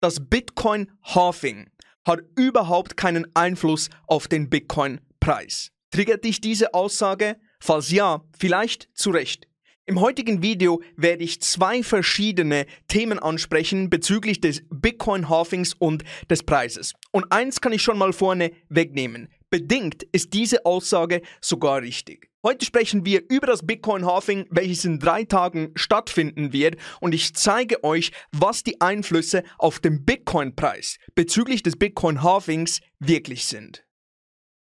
das Bitcoin-Halving hat überhaupt keinen Einfluss auf den Bitcoin-Preis. Triggert dich diese Aussage? Falls ja, vielleicht zu Recht. Im heutigen Video werde ich zwei verschiedene Themen ansprechen bezüglich des Bitcoin-Halvings und des Preises. Und eins kann ich schon mal vorne wegnehmen bedingt ist diese Aussage sogar richtig. Heute sprechen wir über das Bitcoin Halving, welches in drei Tagen stattfinden wird und ich zeige euch, was die Einflüsse auf den Bitcoin-Preis bezüglich des Bitcoin Halvings wirklich sind.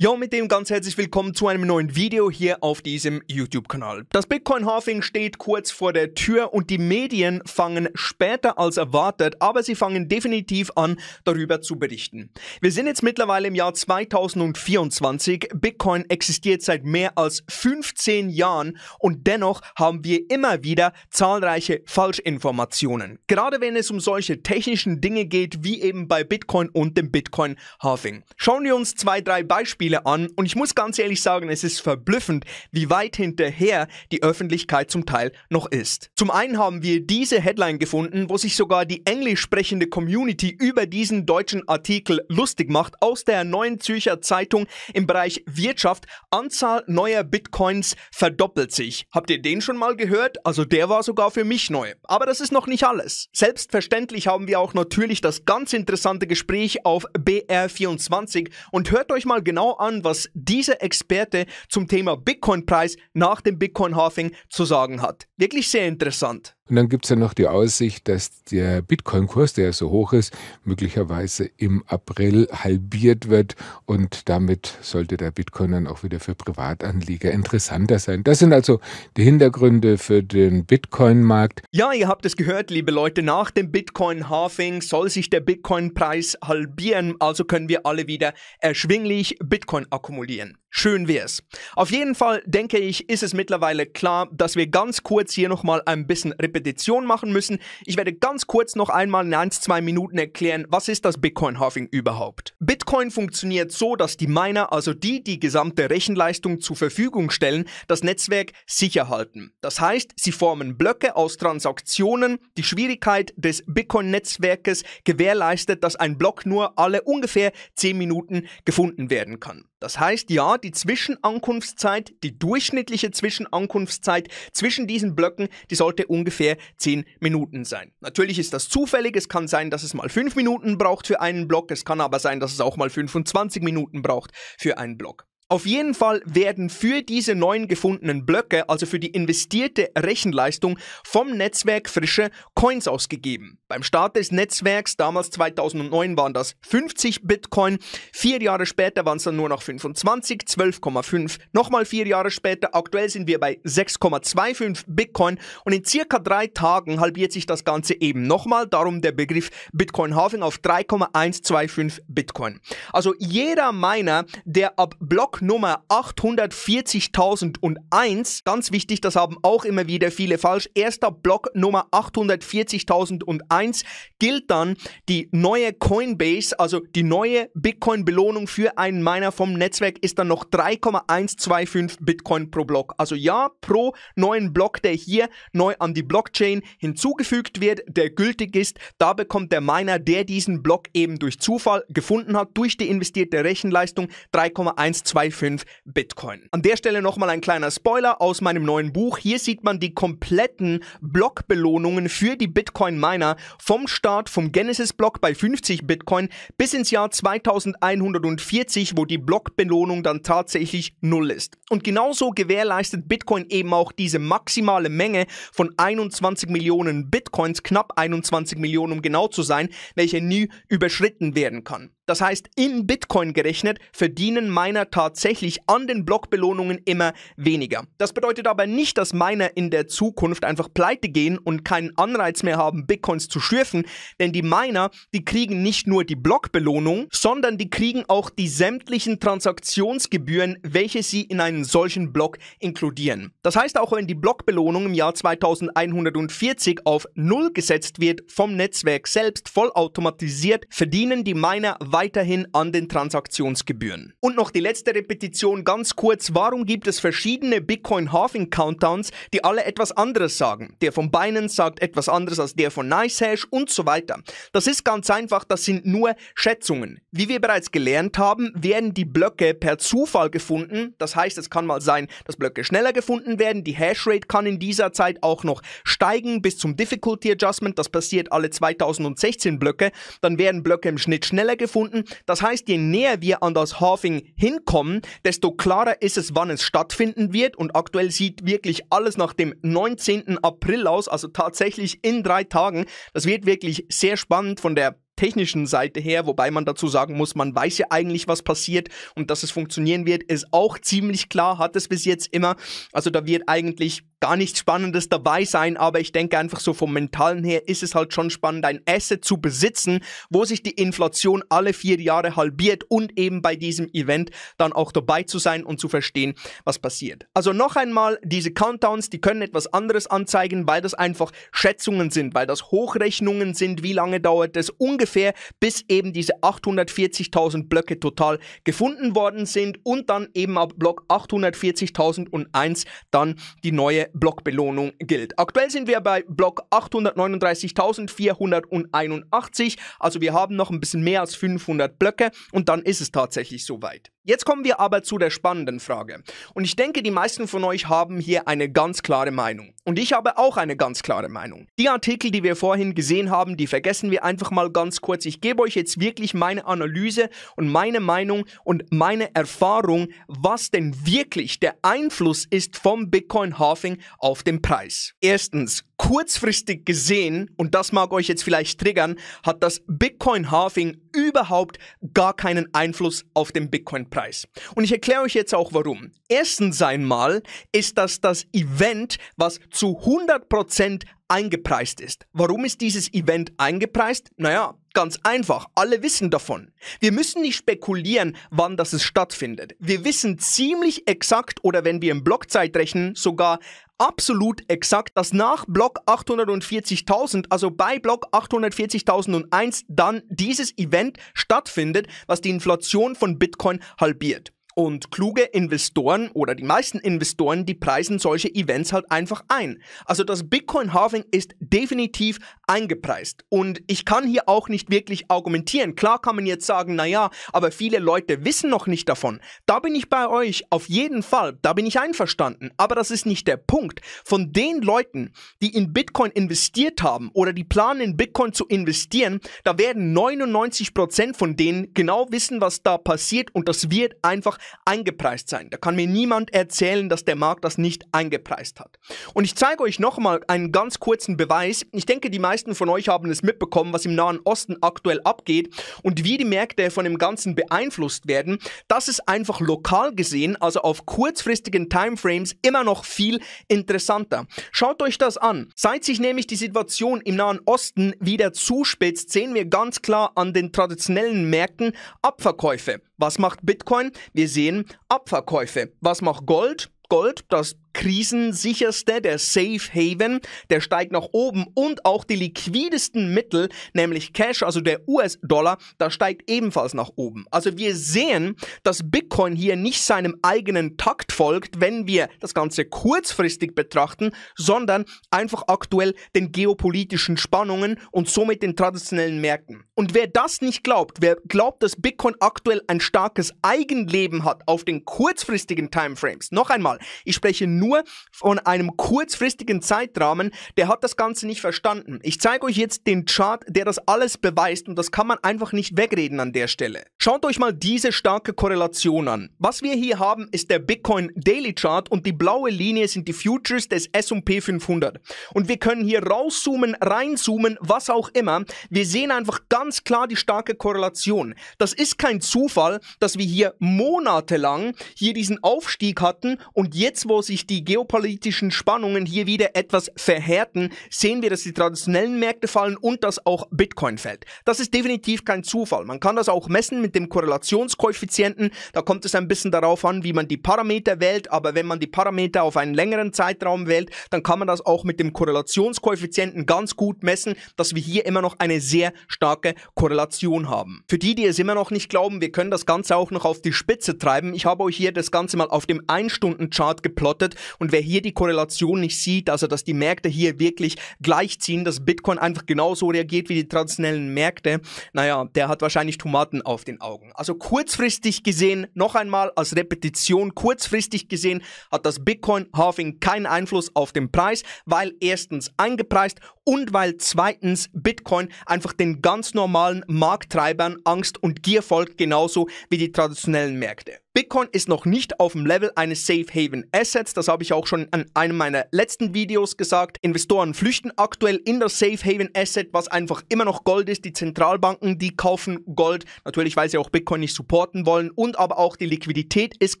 Ja, mit dem ganz herzlich willkommen zu einem neuen Video hier auf diesem YouTube-Kanal. Das Bitcoin-Halving steht kurz vor der Tür und die Medien fangen später als erwartet, aber sie fangen definitiv an, darüber zu berichten. Wir sind jetzt mittlerweile im Jahr 2024. Bitcoin existiert seit mehr als 15 Jahren und dennoch haben wir immer wieder zahlreiche Falschinformationen. Gerade wenn es um solche technischen Dinge geht, wie eben bei Bitcoin und dem Bitcoin-Halving. Schauen wir uns zwei, drei Beispiele Beispiele an und ich muss ganz ehrlich sagen, es ist verblüffend, wie weit hinterher die Öffentlichkeit zum Teil noch ist. Zum einen haben wir diese Headline gefunden, wo sich sogar die englisch sprechende Community über diesen deutschen Artikel lustig macht aus der neuen Zürcher Zeitung im Bereich Wirtschaft. Anzahl neuer Bitcoins verdoppelt sich. Habt ihr den schon mal gehört? Also der war sogar für mich neu. Aber das ist noch nicht alles. Selbstverständlich haben wir auch natürlich das ganz interessante Gespräch auf BR24 und hört euch mal genau an, was dieser Experte zum Thema Bitcoin-Preis nach dem Bitcoin-Halving zu sagen hat. Wirklich sehr interessant. Und dann gibt es ja noch die Aussicht, dass der Bitcoin-Kurs, der ja so hoch ist, möglicherweise im April halbiert wird. Und damit sollte der Bitcoin dann auch wieder für Privatanleger interessanter sein. Das sind also die Hintergründe für den Bitcoin-Markt. Ja, ihr habt es gehört, liebe Leute. Nach dem Bitcoin-Halving soll sich der Bitcoin-Preis halbieren. Also können wir alle wieder erschwinglich Bitcoin akkumulieren. Schön wär's. Auf jeden Fall denke ich, ist es mittlerweile klar, dass wir ganz kurz hier nochmal ein bisschen Repetition machen müssen. Ich werde ganz kurz noch einmal in 1, 2 Minuten erklären, was ist das Bitcoin Halving überhaupt. Bitcoin funktioniert so, dass die Miner, also die, die gesamte Rechenleistung zur Verfügung stellen, das Netzwerk sicher halten. Das heißt, sie formen Blöcke aus Transaktionen. Die Schwierigkeit des Bitcoin-Netzwerkes gewährleistet, dass ein Block nur alle ungefähr 10 Minuten gefunden werden kann. Das heißt, ja, die Zwischenankunftszeit, die durchschnittliche Zwischenankunftszeit zwischen diesen Blöcken, die sollte ungefähr 10 Minuten sein. Natürlich ist das zufällig, es kann sein, dass es mal 5 Minuten braucht für einen Block, es kann aber sein, dass es auch mal 25 Minuten braucht für einen Block. Auf jeden Fall werden für diese neuen gefundenen Blöcke, also für die investierte Rechenleistung, vom Netzwerk frische Coins ausgegeben. Beim Start des Netzwerks, damals 2009 waren das 50 Bitcoin, vier Jahre später waren es dann nur noch 25, 12,5, nochmal vier Jahre später, aktuell sind wir bei 6,25 Bitcoin und in circa drei Tagen halbiert sich das Ganze eben nochmal, darum der Begriff Bitcoin Halving auf 3,125 Bitcoin. Also jeder Miner, der ab Block Nummer 840.001. Ganz wichtig, das haben auch immer wieder viele falsch. Erster Block Nummer 840.001 gilt dann die neue Coinbase, also die neue Bitcoin-Belohnung für einen Miner vom Netzwerk ist dann noch 3,125 Bitcoin pro Block. Also ja, pro neuen Block, der hier neu an die Blockchain hinzugefügt wird, der gültig ist, da bekommt der Miner, der diesen Block eben durch Zufall gefunden hat, durch die investierte Rechenleistung 3,12 0,25 Bitcoin. An der Stelle nochmal ein kleiner Spoiler aus meinem neuen Buch. Hier sieht man die kompletten Blockbelohnungen für die Bitcoin-Miner vom Start vom Genesis-Block bei 50 Bitcoin bis ins Jahr 2140, wo die Blockbelohnung dann tatsächlich null ist. Und genauso gewährleistet Bitcoin eben auch diese maximale Menge von 21 Millionen Bitcoins, knapp 21 Millionen um genau zu sein, welche nie überschritten werden kann. Das heißt, in Bitcoin gerechnet verdienen Miner tatsächlich an den Blockbelohnungen immer weniger. Das bedeutet aber nicht, dass Miner in der Zukunft einfach pleite gehen und keinen Anreiz mehr haben, Bitcoins zu schürfen, denn die Miner, die kriegen nicht nur die Blockbelohnung, sondern die kriegen auch die sämtlichen Transaktionsgebühren, welche sie in einen solchen Block inkludieren. Das heißt, auch wenn die Blockbelohnung im Jahr 2140 auf Null gesetzt wird vom Netzwerk selbst vollautomatisiert, verdienen die Miner weiterhin an den Transaktionsgebühren. Und noch die letzte Repetition ganz kurz. Warum gibt es verschiedene Bitcoin Halving Countdowns, die alle etwas anderes sagen? Der von Binance sagt etwas anderes als der von NiceHash und so weiter. Das ist ganz einfach, das sind nur Schätzungen. Wie wir bereits gelernt haben, werden die Blöcke per Zufall gefunden. Das heißt, es kann mal sein, dass Blöcke schneller gefunden werden. Die Hashrate kann in dieser Zeit auch noch steigen bis zum Difficulty Adjustment. Das passiert alle 2016 Blöcke. Dann werden Blöcke im Schnitt schneller gefunden gebunden. Das heißt, je näher wir an das Halving hinkommen, desto klarer ist es, wann es stattfinden wird. Und aktuell sieht wirklich alles nach dem 19. April aus, also tatsächlich in drei Tagen. Das wird wirklich sehr spannend von der technischen Seite her, wobei man dazu sagen muss, man weiß ja eigentlich, was passiert und dass es funktionieren wird, ist auch ziemlich klar, hat es bis jetzt immer. Also da wird eigentlich gar nichts Spannendes dabei sein, aber ich denke einfach so vom Mentalen her ist es halt schon spannend, ein Asset zu besitzen, wo sich die Inflation alle vier Jahre halbiert und eben bei diesem Event dann auch dabei zu sein und zu verstehen, was passiert. Also noch einmal, diese Countdowns, die können etwas anderes anzeigen, weil das einfach Schätzungen sind, weil das Hochrechnungen sind, wie lange dauert es ungefähr ungefähr, bis eben diese 840.000 Blöcke total gefunden worden sind und dann eben ab Block 840.001 dann die neue Blockbelohnung gilt. Aktuell sind wir bei Block 839.481, also wir haben noch ein bisschen mehr als 500 Blöcke und dann ist es tatsächlich soweit. Jetzt kommen wir aber zu der spannenden Frage. Und ich denke, die meisten von euch haben hier eine ganz klare Meinung. Und ich habe auch eine ganz klare Meinung. Die Artikel, die wir vorhin gesehen haben, die vergessen wir einfach mal ganz kurz. Ich gebe euch jetzt wirklich meine Analyse und meine Meinung und meine Erfahrung, was denn wirklich der Einfluss ist vom Bitcoin-Halving auf den Preis. Erstens, Kurzfristig gesehen, und das mag euch jetzt vielleicht triggern, hat das Bitcoin-Halving überhaupt gar keinen Einfluss auf den Bitcoin-Preis. Und ich erkläre euch jetzt auch warum. Erstens einmal ist das das Event, was zu 100% eingepreist ist. Warum ist dieses Event eingepreist? Naja, ganz einfach, alle wissen davon. Wir müssen nicht spekulieren, wann das es stattfindet. Wir wissen ziemlich exakt oder wenn wir im Blockzeit rechnen, sogar absolut exakt, dass nach Block 840.000, also bei Block 840.001, dann dieses Event stattfindet, was die Inflation von Bitcoin halbiert. Und kluge Investoren oder die meisten Investoren, die preisen solche Events halt einfach ein. Also das Bitcoin Halving ist definitiv eingepreist. Und ich kann hier auch nicht wirklich argumentieren. Klar kann man jetzt sagen, naja, aber viele Leute wissen noch nicht davon. Da bin ich bei euch, auf jeden Fall, da bin ich einverstanden. Aber das ist nicht der Punkt. Von den Leuten, die in Bitcoin investiert haben oder die planen, in Bitcoin zu investieren, da werden 99% Prozent von denen genau wissen, was da passiert und das wird einfach eingepreist sein. Da kann mir niemand erzählen, dass der Markt das nicht eingepreist hat. Und ich zeige euch nochmal einen ganz kurzen Beweis. Ich denke, die meisten von euch haben es mitbekommen, was im Nahen Osten aktuell abgeht und wie die Märkte von dem Ganzen beeinflusst werden. Das ist einfach lokal gesehen, also auf kurzfristigen Timeframes, immer noch viel interessanter. Schaut euch das an. Seit sich nämlich die Situation im Nahen Osten wieder zuspitzt, sehen wir ganz klar an den traditionellen Märkten Abverkäufe. Was macht Bitcoin? Wir gesehen Abverkäufe. Was macht Gold? Gold, das krisensicherste, der Safe Haven, der steigt nach oben und auch die liquidesten Mittel, nämlich Cash, also der US-Dollar, da steigt ebenfalls nach oben. Also wir sehen, dass Bitcoin hier nicht seinem eigenen Takt folgt, wenn wir das Ganze kurzfristig betrachten, sondern einfach aktuell den geopolitischen Spannungen und somit den traditionellen Märkten. Und wer das nicht glaubt, wer glaubt, dass Bitcoin aktuell ein starkes Eigenleben hat auf den kurzfristigen Timeframes, noch einmal, ich spreche nur nur von einem kurzfristigen Zeitrahmen, der hat das Ganze nicht verstanden. Ich zeige euch jetzt den Chart, der das alles beweist und das kann man einfach nicht wegreden an der Stelle. Schaut euch mal diese starke Korrelation an. Was wir hier haben, ist der Bitcoin Daily Chart und die blaue Linie sind die Futures des S&P 500. Und wir können hier rauszoomen, reinzoomen, was auch immer. Wir sehen einfach ganz klar die starke Korrelation. Das ist kein Zufall, dass wir hier monatelang hier diesen Aufstieg hatten und jetzt, wo sich die die geopolitischen Spannungen hier wieder etwas verhärten, sehen wir, dass die traditionellen Märkte fallen und dass auch Bitcoin fällt. Das ist definitiv kein Zufall. Man kann das auch messen mit dem Korrelationskoeffizienten. Da kommt es ein bisschen darauf an, wie man die Parameter wählt. Aber wenn man die Parameter auf einen längeren Zeitraum wählt, dann kann man das auch mit dem Korrelationskoeffizienten ganz gut messen, dass wir hier immer noch eine sehr starke Korrelation haben. Für die, die es immer noch nicht glauben, wir können das Ganze auch noch auf die Spitze treiben. Ich habe euch hier das Ganze mal auf dem 1-Stunden-Chart geplottet. Und wer hier die Korrelation nicht sieht, also dass die Märkte hier wirklich gleichziehen, dass Bitcoin einfach genauso reagiert wie die traditionellen Märkte, naja, der hat wahrscheinlich Tomaten auf den Augen. Also kurzfristig gesehen, noch einmal als Repetition, kurzfristig gesehen hat das Bitcoin-Halving keinen Einfluss auf den Preis, weil erstens eingepreist und weil zweitens Bitcoin einfach den ganz normalen Markttreibern Angst und Gier folgt, genauso wie die traditionellen Märkte. Bitcoin ist noch nicht auf dem Level eines Safe Haven Assets. Das habe ich auch schon an einem meiner letzten Videos gesagt. Investoren flüchten aktuell in das Safe Haven Asset, was einfach immer noch Gold ist. Die Zentralbanken, die kaufen Gold. Natürlich, weil sie auch Bitcoin nicht supporten wollen. Und aber auch die Liquidität ist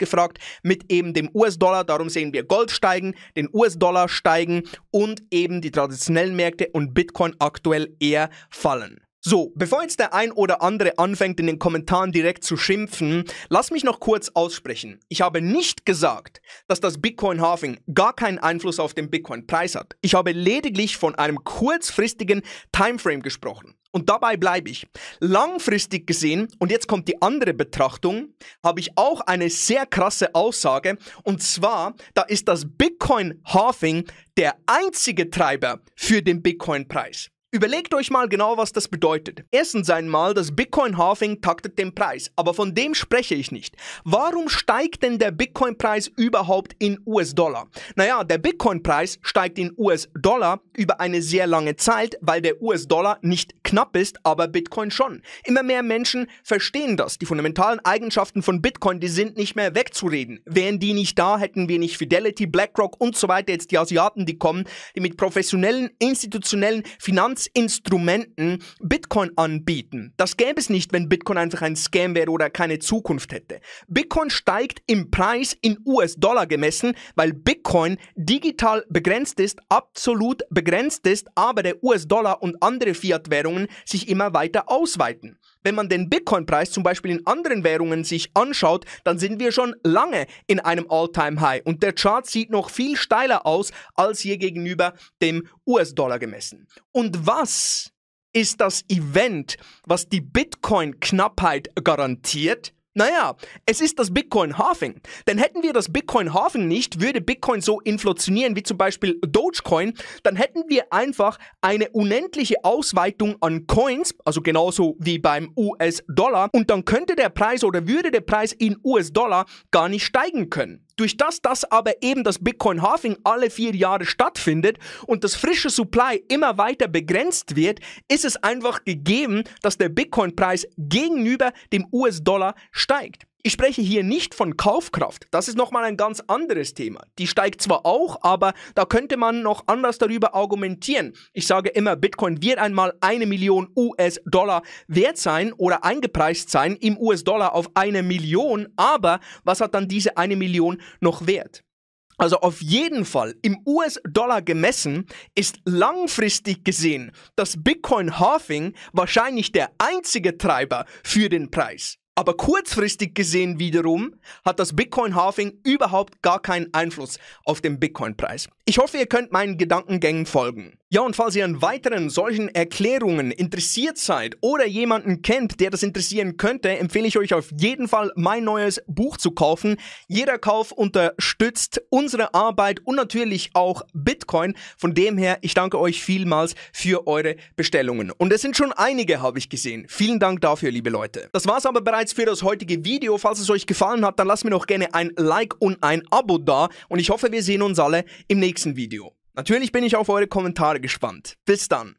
gefragt mit eben dem US-Dollar. Darum sehen wir Gold steigen, den US-Dollar steigen und eben die traditionellen Märkte und Bitcoin aktuell eher fallen. So, bevor jetzt der ein oder andere anfängt, in den Kommentaren direkt zu schimpfen, lass mich noch kurz aussprechen. Ich habe nicht gesagt, dass das Bitcoin-Halving gar keinen Einfluss auf den Bitcoin-Preis hat. Ich habe lediglich von einem kurzfristigen Timeframe gesprochen. Und dabei bleibe ich. Langfristig gesehen, und jetzt kommt die andere Betrachtung, habe ich auch eine sehr krasse Aussage. Und zwar, da ist das Bitcoin-Halving der einzige Treiber für den Bitcoin-Preis. Überlegt euch mal genau, was das bedeutet. Erstens einmal, das Bitcoin-Halving taktet den Preis, aber von dem spreche ich nicht. Warum steigt denn der Bitcoin-Preis überhaupt in US-Dollar? Naja, der Bitcoin-Preis steigt in US-Dollar über eine sehr lange Zeit, weil der US-Dollar nicht knapp ist, aber Bitcoin schon. Immer mehr Menschen verstehen das. Die fundamentalen Eigenschaften von Bitcoin, die sind nicht mehr wegzureden. Wären die nicht da, hätten wir nicht Fidelity, BlackRock und so weiter, jetzt die Asiaten, die kommen, die mit professionellen, institutionellen Finanz Finanzinstrumenten Bitcoin anbieten. Das gäbe es nicht, wenn Bitcoin einfach ein Scam wäre oder keine Zukunft hätte. Bitcoin steigt im Preis in US-Dollar gemessen, weil Bitcoin digital begrenzt ist, absolut begrenzt ist, aber der US-Dollar und andere Fiat-Währungen sich immer weiter ausweiten wenn man den Bitcoin-Preis zum Beispiel in anderen Währungen sich anschaut, dann sind wir schon lange in einem All-Time-High und der Chart sieht noch viel steiler aus als je gegenüber dem US-Dollar gemessen. Und was ist das Event, was die Bitcoin-Knappheit garantiert? Naja, es ist das Bitcoin-Halving. Denn hätten wir das Bitcoin-Halving nicht, würde Bitcoin so inflationieren wie zum Beispiel Dogecoin, dann hätten wir einfach eine unendliche Ausweitung an Coins, also genauso wie beim US-Dollar, und dann könnte der Preis oder würde der Preis in US-Dollar gar nicht steigen können. Durch das das aber eben das Bitcoin Halving alle vier Jahre stattfindet und das frische Supply immer weiter begrenzt wird, ist es einfach gegeben, dass der Bitcoin-Preis gegenüber dem US-Dollar steigt. Ich spreche hier nicht von Kaufkraft. Das ist nochmal ein ganz anderes Thema. Die steigt zwar auch, aber da könnte man noch anders darüber argumentieren. Ich sage immer, Bitcoin wird einmal eine Million US-Dollar wert sein oder eingepreist sein im US-Dollar auf eine Million. Aber was hat dann diese eine Million noch wert? Also auf jeden Fall im US-Dollar gemessen ist langfristig gesehen das Bitcoin-Halving wahrscheinlich der einzige Treiber für den Preis. Aber kurzfristig gesehen wiederum hat das Bitcoin-Halving überhaupt gar keinen Einfluss auf den Bitcoin-Preis. Ich hoffe, ihr könnt meinen Gedankengängen folgen. Ja, und falls ihr an weiteren solchen Erklärungen interessiert seid oder jemanden kennt, der das interessieren könnte, empfehle ich euch auf jeden Fall mein neues Buch zu kaufen. Jeder Kauf unterstützt unsere Arbeit und natürlich auch Bitcoin. Von dem her, ich danke euch vielmals für eure Bestellungen. Und es sind schon einige, habe ich gesehen. Vielen Dank dafür, liebe Leute. Das war's aber bereits für das heutige Video. Falls es euch gefallen hat, dann lasst mir doch gerne ein Like und ein Abo da. Und ich hoffe, wir sehen uns alle im nächsten nächsten Video. Natürlich bin ich auf eure Kommentare gespannt. Bis dann.